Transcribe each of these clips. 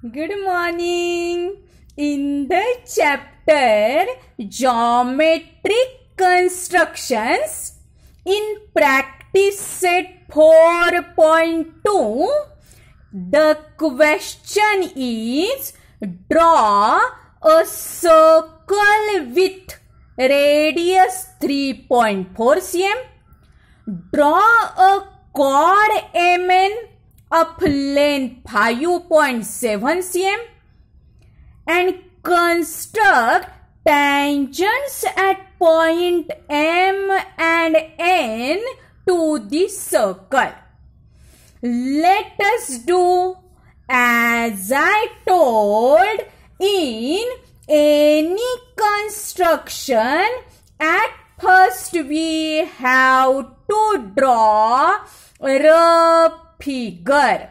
Good morning. In the chapter Geometric Constructions in practice set 4.2 the question is draw a circle with radius 3.4 cm draw a chord mn up length 5.7 cm and construct tangents at point M and N to the circle. Let us do as I told in any construction at first we have to draw rough figure.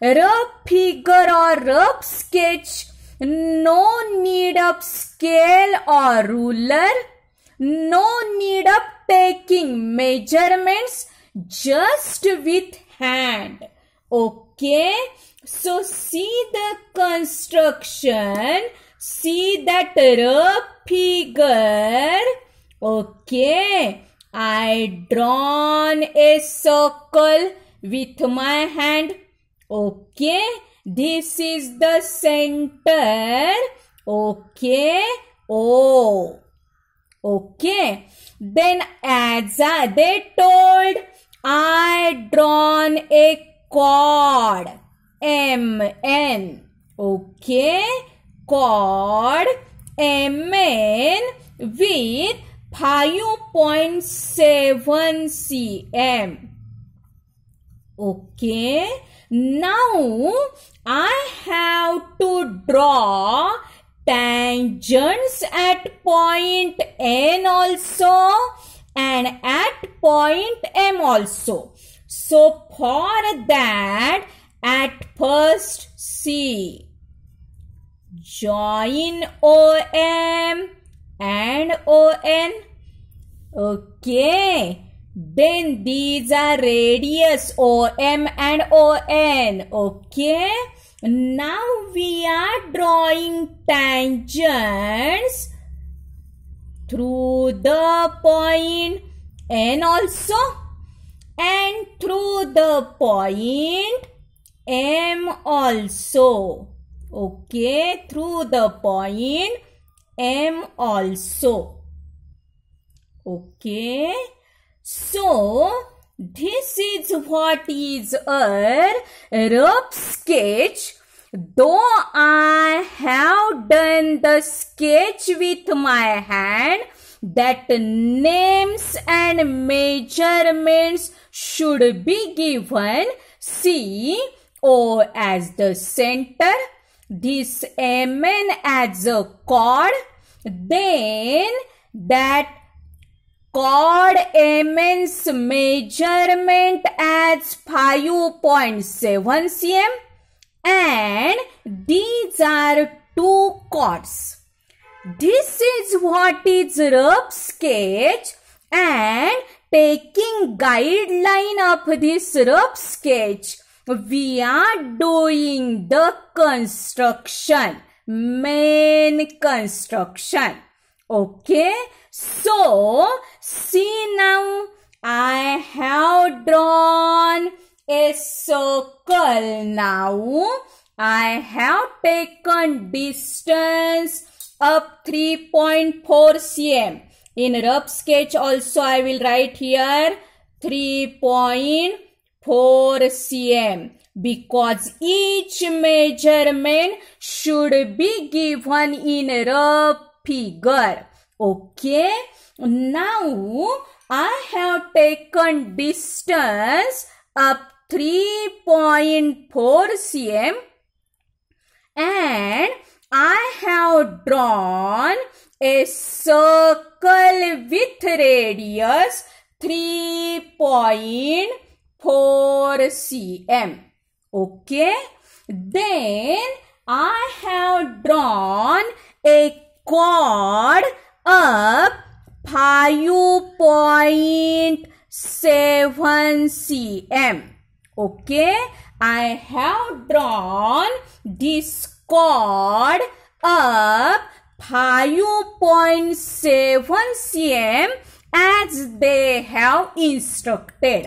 Rough figure or rough sketch. No need of scale or ruler. No need of taking measurements just with hand. Okay. So see the construction. See that rough figure. Okay. I drawn a circle with my hand. Okay, this is the center. Okay, O. Oh. Okay, then as I, they told, I drawn a chord. M N. Okay, chord M N with 5.7 cm. Okay. Now I have to draw tangents at point N also and at point M also. So for that at first C join OM and ON. Okay. Then these are radius O M and O N. Okay. Now we are drawing tangents through the point N also and through the point M also. Okay, through the point M also. Okay. So, this is what is a rough sketch. Though I have done the sketch with my hand, that names and measurements should be given. See O as the center, this MN as a chord, then that Chord immense measurement as 5.7 cm and these are two chords. This is what is rough sketch and taking guideline of this rough sketch we are doing the construction main construction okay so, see now, I have drawn a circle. Now, I have taken distance up 3.4 cm. In rough sketch also I will write here 3.4 cm because each measurement should be given in a rough figure. Okay. Now, I have taken distance up 3.4 cm and I have drawn a circle with radius 3.4 cm. Okay. Then I have drawn a chord up Payu point seven cm. Okay, I have drawn this chord up 5.7 cm as they have instructed.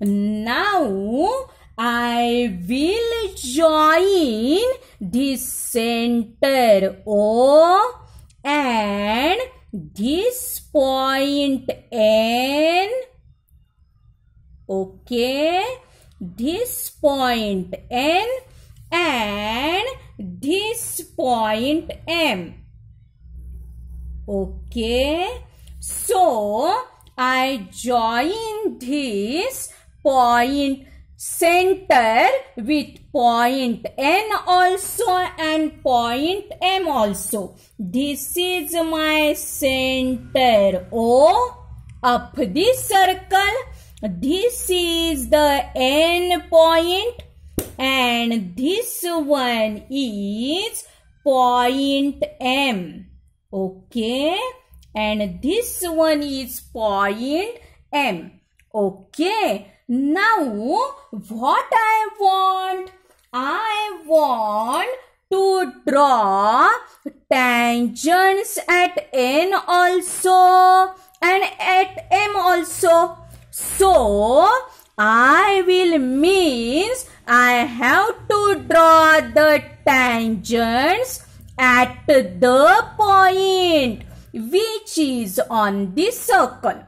Now I will join this center O and this point N okay this point N and this point M okay so I join this point center with point N also and point M also. This is my center O up this circle. This is the N point and this one is point M. Okay. And this one is point M. Okay. Now, what I want? I want to draw tangents at n also and at m also. So, I will means I have to draw the tangents at the point which is on the circle.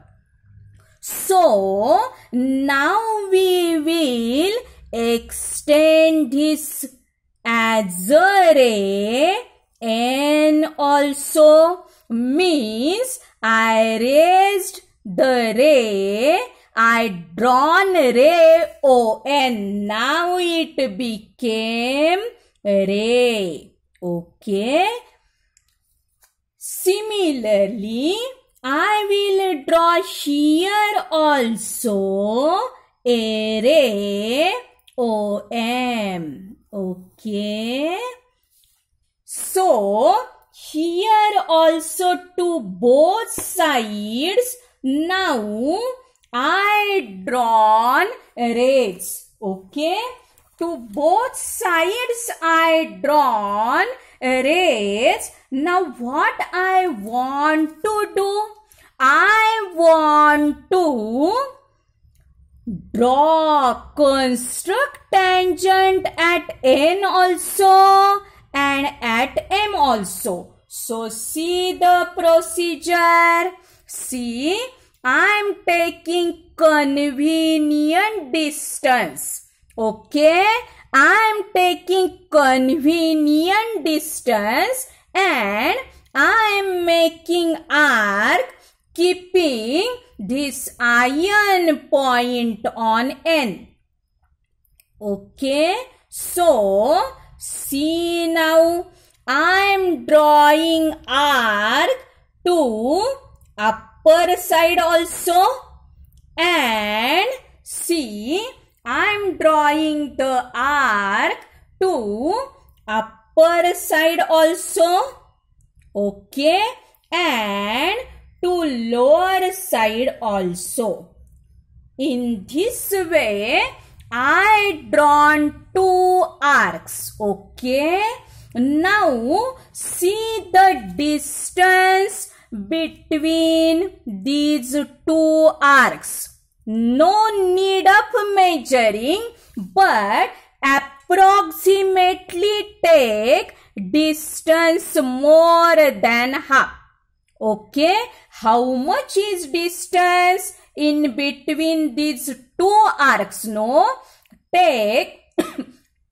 So, now we will extend this ray, and also means I raised the ray, I drawn ray and Now it became ray. Okay. Similarly, I will draw here also array OM. Okay. So, here also to both sides. Now, I drawn rates. Okay to both sides I drawn uh, rays. Now what I want to do? I want to draw construct tangent at n also and at m also. So see the procedure. See, I am taking convenient distance Okay, I am taking convenient distance and I am making arc keeping this iron point on N. Okay, so see now I am drawing arc to upper side also and see I'm drawing the arc to upper side also. Okay. And to lower side also. In this way, I drawn two arcs. Okay. Now, see the distance between these two arcs no need of measuring but approximately take distance more than half. Okay, how much is distance in between these two arcs? No, take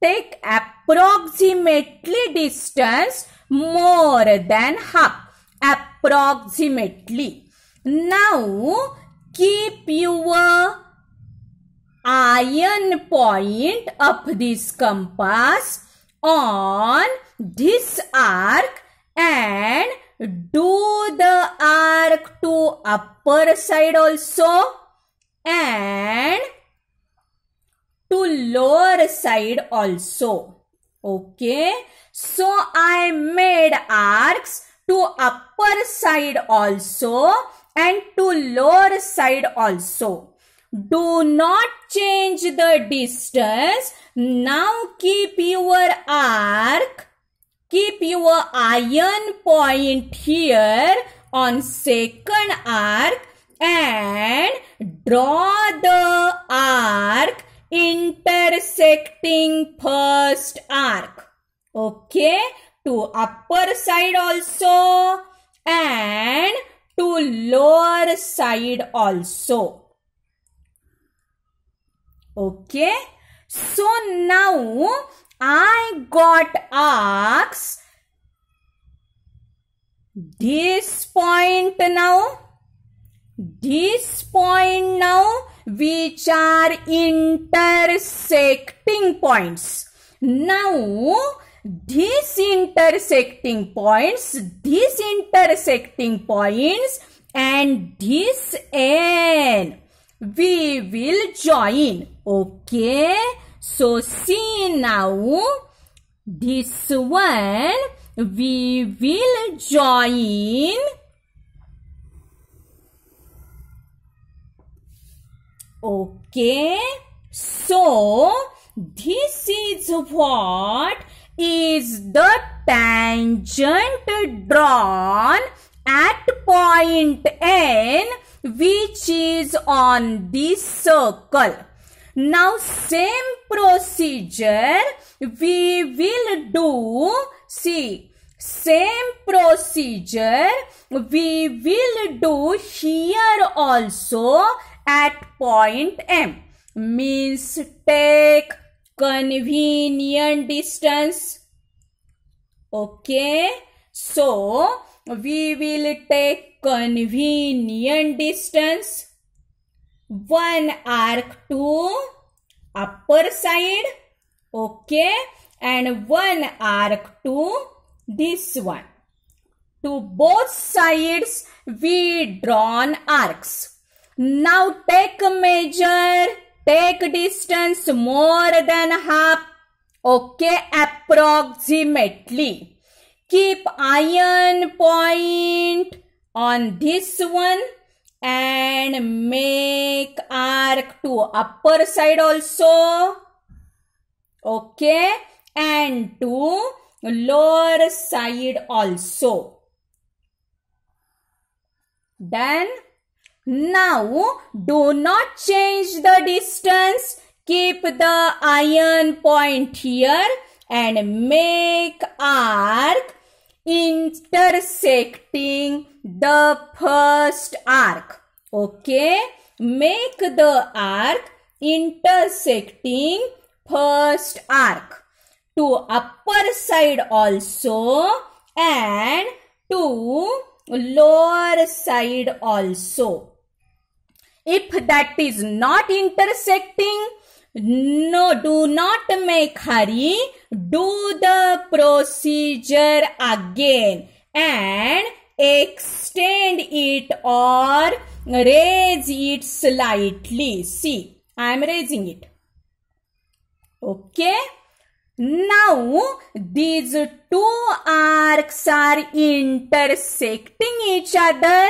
take approximately distance more than half. Approximately. Now, keep your iron point of this compass on this arc and do the arc to upper side also and to lower side also okay so i made arcs to upper side also and to lower side also. Do not change the distance. Now keep your arc, keep your iron point here on second arc and draw the arc intersecting first arc. Okay, to upper side also and to lower side also. Okay. So now I got arcs. this point now, this point now, which are intersecting points. Now, these intersecting points, these intersecting points and this N. We will join. Okay. So see now this one we will join okay so this is what is the tangent drawn at point N which is on the circle. Now same procedure we will do. See same procedure we will do here also at point M means take convenient distance. Okay. So, we will take convenient distance. One arc to upper side. Okay. And one arc to this one. To both sides, we drawn arcs. Now take a measure take distance more than half okay approximately keep iron point on this one and make arc to upper side also okay and to lower side also done now, do not change the distance. Keep the iron point here and make arc intersecting the first arc. Okay, make the arc intersecting first arc to upper side also and lower side also. If that is not intersecting, no, do not make hurry. Do the procedure again and extend it or raise it slightly. See, I am raising it. Okay. Now, these two arcs are intersecting each other.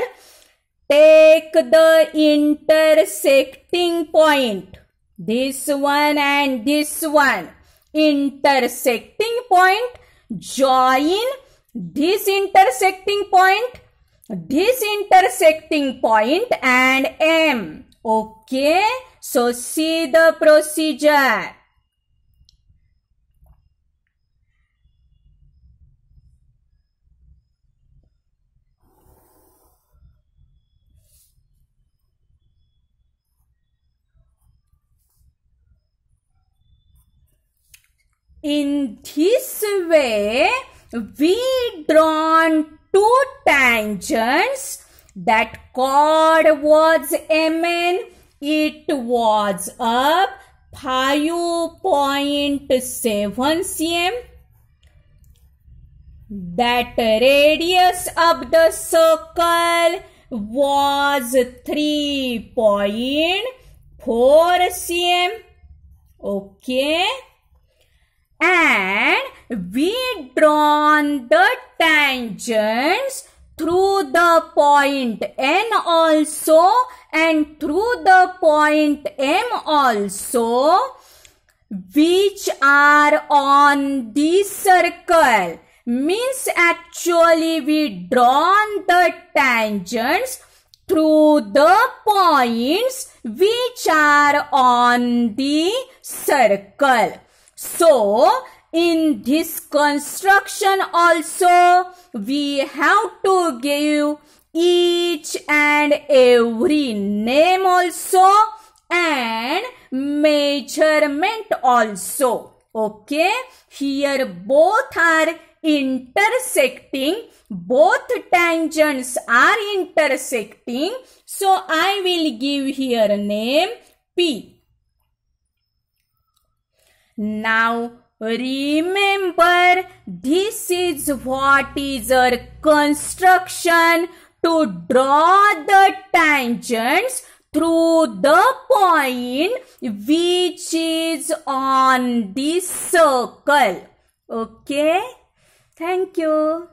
Take the intersecting point. This one and this one. Intersecting point. Join this intersecting point. This intersecting point and M. Okay. So, see the procedure. In this way, we drawn two tangents that chord was Mn, it was up 5.7 cm. That radius of the circle was 3.4 cm. Okay and we drawn the tangents through the point N also and through the point M also which are on the circle means actually we drawn the tangents through the points which are on the circle. So, in this construction also, we have to give each and every name also and measurement also. Okay, here both are intersecting, both tangents are intersecting. So, I will give here name P. Now remember this is what is our construction to draw the tangents through the point which is on this circle. Okay? Thank you.